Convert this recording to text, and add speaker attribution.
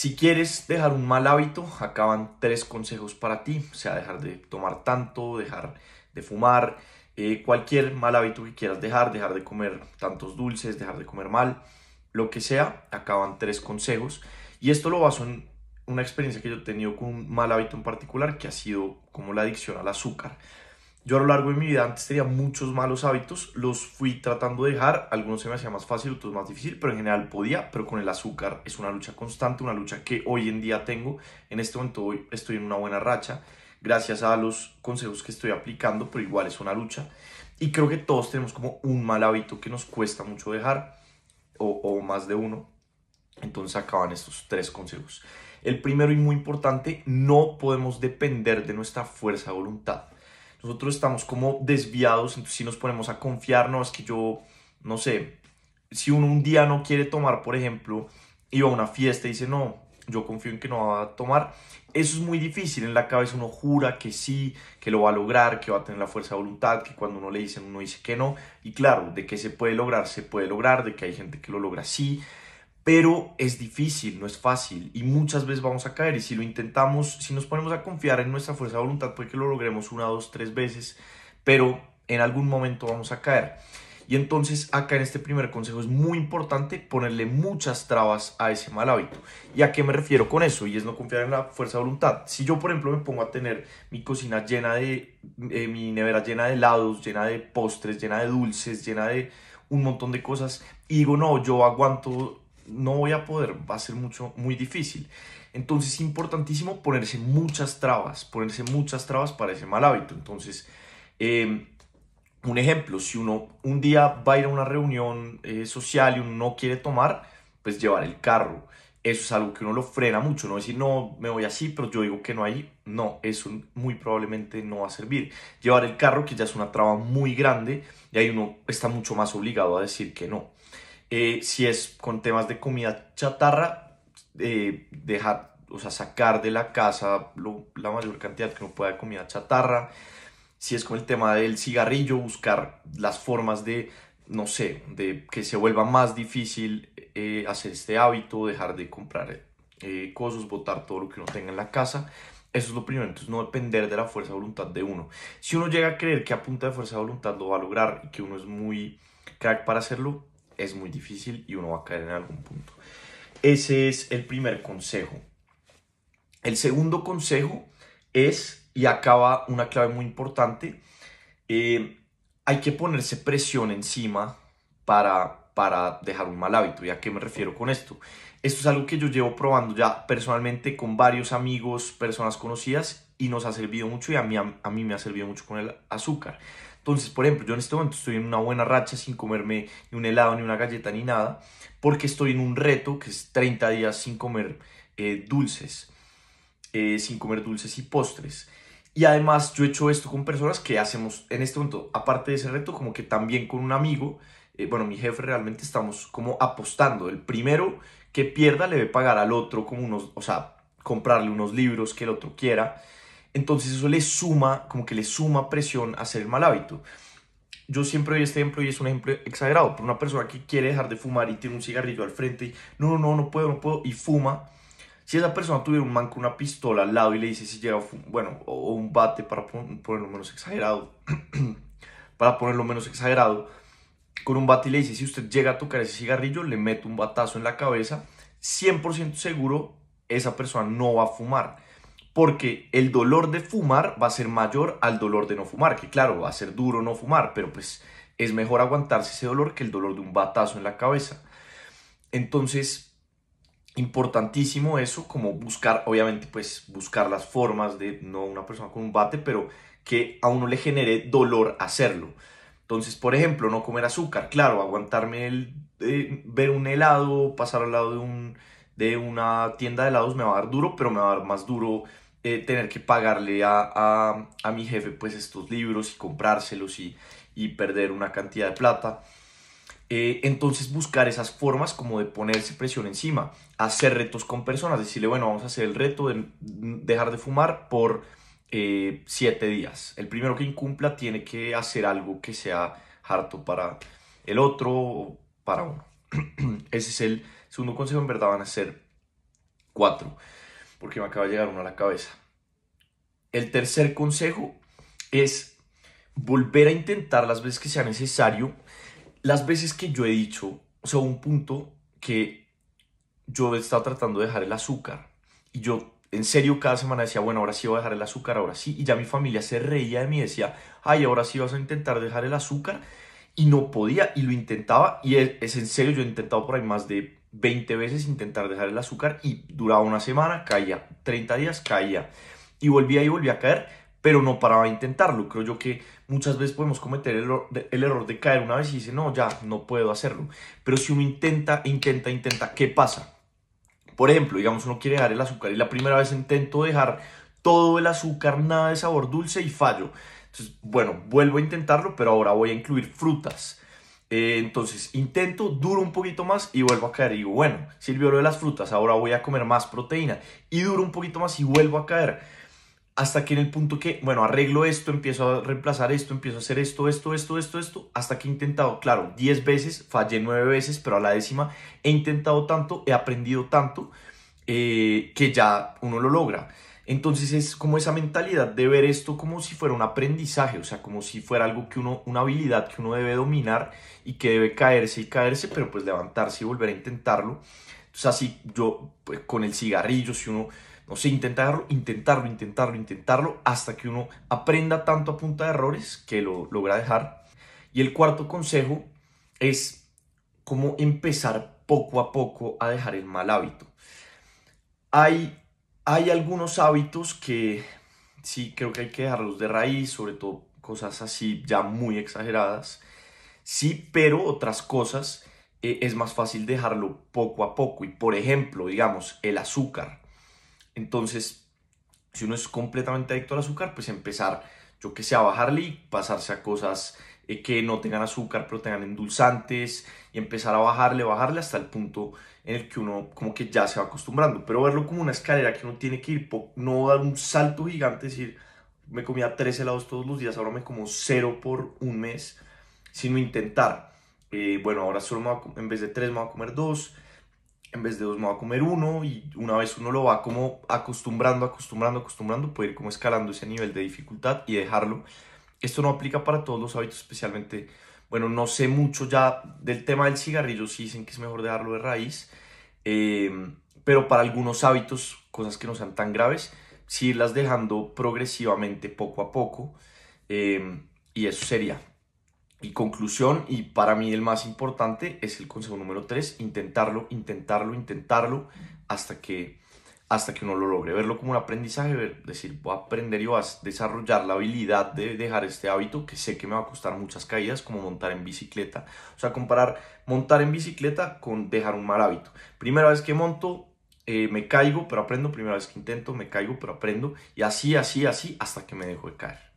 Speaker 1: Si quieres dejar un mal hábito, acaban tres consejos para ti, o sea, dejar de tomar tanto, dejar de fumar, eh, cualquier mal hábito que quieras dejar, dejar de comer tantos dulces, dejar de comer mal, lo que sea, acaban tres consejos. Y esto lo baso en una experiencia que yo he tenido con un mal hábito en particular, que ha sido como la adicción al azúcar. Yo a lo largo de mi vida antes tenía muchos malos hábitos, los fui tratando de dejar, algunos se me hacía más fácil, otros más difícil, pero en general podía, pero con el azúcar es una lucha constante, una lucha que hoy en día tengo, en este momento estoy en una buena racha, gracias a los consejos que estoy aplicando, pero igual es una lucha. Y creo que todos tenemos como un mal hábito que nos cuesta mucho dejar, o, o más de uno. Entonces acaban estos tres consejos. El primero y muy importante, no podemos depender de nuestra fuerza de voluntad nosotros estamos como desviados, entonces si nos ponemos a es que yo, no sé, si uno un día no quiere tomar, por ejemplo, iba a una fiesta y dice, no, yo confío en que no va a tomar, eso es muy difícil, en la cabeza uno jura que sí, que lo va a lograr, que va a tener la fuerza de voluntad, que cuando uno le dicen uno dice que no, y claro, de que se puede lograr, se puede lograr, de que hay gente que lo logra sí, pero es difícil, no es fácil y muchas veces vamos a caer y si lo intentamos, si nos ponemos a confiar en nuestra fuerza de voluntad, puede que lo logremos una, dos, tres veces, pero en algún momento vamos a caer. Y entonces acá en este primer consejo es muy importante ponerle muchas trabas a ese mal hábito. ¿Y a qué me refiero con eso? Y es no confiar en la fuerza de voluntad. Si yo, por ejemplo, me pongo a tener mi cocina llena de, eh, mi nevera llena de helados, llena de postres, llena de dulces, llena de un montón de cosas, y digo, no, yo aguanto no voy a poder, va a ser mucho, muy difícil. Entonces es importantísimo ponerse muchas trabas, ponerse muchas trabas para ese mal hábito. Entonces, em, un ejemplo, si uno un día va a ir a una reunión eh, social y uno no quiere tomar, pues llevar el carro. Eso es algo que uno lo frena mucho, no decir no, me voy así, pero yo digo que no hay. No, eso muy probablemente no va a servir. Llevar el carro, que ya es una traba muy grande, y ahí uno está mucho más obligado a decir que no. Eh, si es con temas de comida chatarra, eh, dejar, o sea, sacar de la casa la mayor cantidad que uno pueda de comida chatarra. Si es con el tema del cigarrillo, buscar las formas de, no sé, de que se vuelva más difícil eh, hacer este hábito, dejar de comprar cosas, botar todo lo que uno tenga en la casa. Eso es lo primero, entonces no depender de la fuerza de voluntad de uno. Si uno llega a creer que a punta de fuerza de voluntad lo va a lograr y que uno es muy crack para hacerlo, es muy difícil y uno va a caer en algún punto. Ese es el primer consejo. El segundo consejo es, y acaba una clave muy importante, eh, hay que ponerse presión encima para, para dejar un mal hábito. ¿Y a qué me refiero con esto? Esto es algo que yo llevo probando ya personalmente con varios amigos, personas conocidas, y nos ha servido mucho y a mí, a mí me ha servido mucho con el azúcar. Entonces, por ejemplo, yo en este momento estoy en una buena racha sin comerme ni un helado, ni una galleta, ni nada, porque estoy en un reto que es 30 días sin comer eh, dulces, eh, sin comer dulces y postres. Y además yo he hecho esto con personas que hacemos en este momento, aparte de ese reto, como que también con un amigo, eh, bueno, mi jefe realmente estamos como apostando. El primero que pierda le debe pagar al otro como unos, o sea, comprarle unos libros que el otro quiera. Entonces eso le suma, como que le suma presión a hacer el mal hábito. Yo siempre doy este ejemplo y es un ejemplo exagerado, Por una persona que quiere dejar de fumar y tiene un cigarrillo al frente y no, no, no puedo, no puedo y fuma. Si esa persona tuviera un man con una pistola al lado y le dice si llega, bueno, o un bate para ponerlo menos exagerado, para ponerlo menos exagerado, con un bate y le dice, si usted llega a tocar ese cigarrillo, le meto un batazo en la cabeza, 100% seguro esa persona no va a fumar porque el dolor de fumar va a ser mayor al dolor de no fumar, que claro, va a ser duro no fumar, pero pues es mejor aguantarse ese dolor que el dolor de un batazo en la cabeza. Entonces, importantísimo eso, como buscar, obviamente, pues buscar las formas de no una persona con un bate, pero que a uno le genere dolor hacerlo. Entonces, por ejemplo, no comer azúcar, claro, aguantarme el eh, ver un helado, pasar al lado de, un, de una tienda de helados me va a dar duro, pero me va a dar más duro eh, tener que pagarle a, a, mi jefe pues estos libros y comprárselos y, y perder una cantidad de plata. Eh, entonces buscar esas formas como de ponerse presión encima, hacer retos con personas, decirle, bueno, vamos a hacer el reto de dejar de fumar por 7 eh, días. El primero que incumpla tiene que hacer algo que sea harto para el otro o para uno. Ese es el segundo consejo, en verdad van a ser cuatro porque me acaba de llegar uno a la cabeza. El tercer consejo es volver a intentar las veces que sea necesario, las veces que yo he dicho, o sea, un punto que yo he tratando de dejar el azúcar y yo en serio cada semana decía, bueno, ahora sí voy a dejar el azúcar, ahora sí, y ya mi familia se reía de mí, decía, ay, ahora sí vas a intentar dejar el azúcar, y no podía, y lo intentaba, y es, es en serio, yo he intentado por ahí más de 20 veces intentar dejar el azúcar y duraba una semana, caía, 30 días caía y volvía y volvía a caer, pero no paraba de intentarlo. Creo yo que muchas veces podemos cometer el, error de caer una vez y dice, no, ya no puedo hacerlo. Pero si uno intenta, intenta, intenta, ¿qué pasa? Por ejemplo, digamos uno quiere dejar el azúcar y la primera vez intento dejar todo el azúcar, nada de sabor dulce y fallo. Entonces, bueno, vuelvo a intentarlo, pero ahora voy a incluir frutas eh, entonces intento, duro un poquito más y vuelvo a caer. Y digo, bueno, sirvió lo de las frutas, ahora voy a comer más proteína. Y duro un poquito más y vuelvo a caer. Hasta que en el punto que, bueno, arreglo esto, empiezo a reemplazar esto, empiezo a hacer esto, esto, esto, esto, esto. Hasta que he intentado, claro, 10 veces, fallé 9 veces, pero a la décima he intentado tanto, he aprendido tanto, eh, que ya uno lo logra. Entonces es como esa mentalidad de ver esto como si fuera un aprendizaje, o sea, como si fuera algo que uno, una habilidad que uno debe dominar y que debe caerse y caerse, pero pues levantarse y volver a intentarlo. Entonces así yo pues, con el cigarrillo, si uno, no sé, intentarlo, intentarlo, intentarlo, intentarlo, hasta que uno aprenda tanto a punta de errores que lo logra dejar. Y el cuarto consejo es cómo empezar poco a poco a dejar el mal hábito. Hay hay algunos hábitos que sí creo que hay que dejarlos de raíz, sobre todo cosas así ya muy exageradas. Sí, pero otras cosas eh, es más fácil dejarlo poco a poco. Y por ejemplo, digamos, el azúcar. Entonces, si uno es completamente adicto al azúcar, pues empezar, yo que sé, a bajarle y pasarse a cosas eh, que no tengan azúcar, pero tengan endulzantes y empezar a bajarle, bajarle hasta el punto en el que uno como que ya se va acostumbrando. Pero verlo como una escalera que uno tiene que ir, no dar un salto gigante, decir, me comía tres helados todos los días, ahora me como cero por un mes, sino intentar. Eh, bueno, ahora solo en vez de tres me voy a comer dos, en vez de dos me voy a comer uno y una vez uno lo va como acostumbrando, acostumbrando, acostumbrando, puede ir como escalando ese nivel de dificultad y dejarlo esto no aplica para todos los hábitos, especialmente, bueno, no sé mucho ya del tema del cigarrillo, sí dicen que es mejor dejarlo de raíz, eh, pero para algunos hábitos, cosas que no sean tan graves, sí irlas dejando progresivamente, poco a poco, eh, y eso sería. Y conclusión, y para mí el más importante es el consejo número 3, intentarlo, intentarlo, intentarlo, hasta que hasta que uno lo logre, verlo como un aprendizaje, decir, voy a aprender y voy a desarrollar la habilidad de dejar este hábito que sé que me va a costar muchas caídas, como montar en bicicleta. O sea, comparar montar en bicicleta con dejar un mal hábito. Primera vez que monto, eh, me caigo, pero aprendo. Primera vez que intento, me caigo, pero aprendo. Y así, así, así, hasta que me dejo de caer.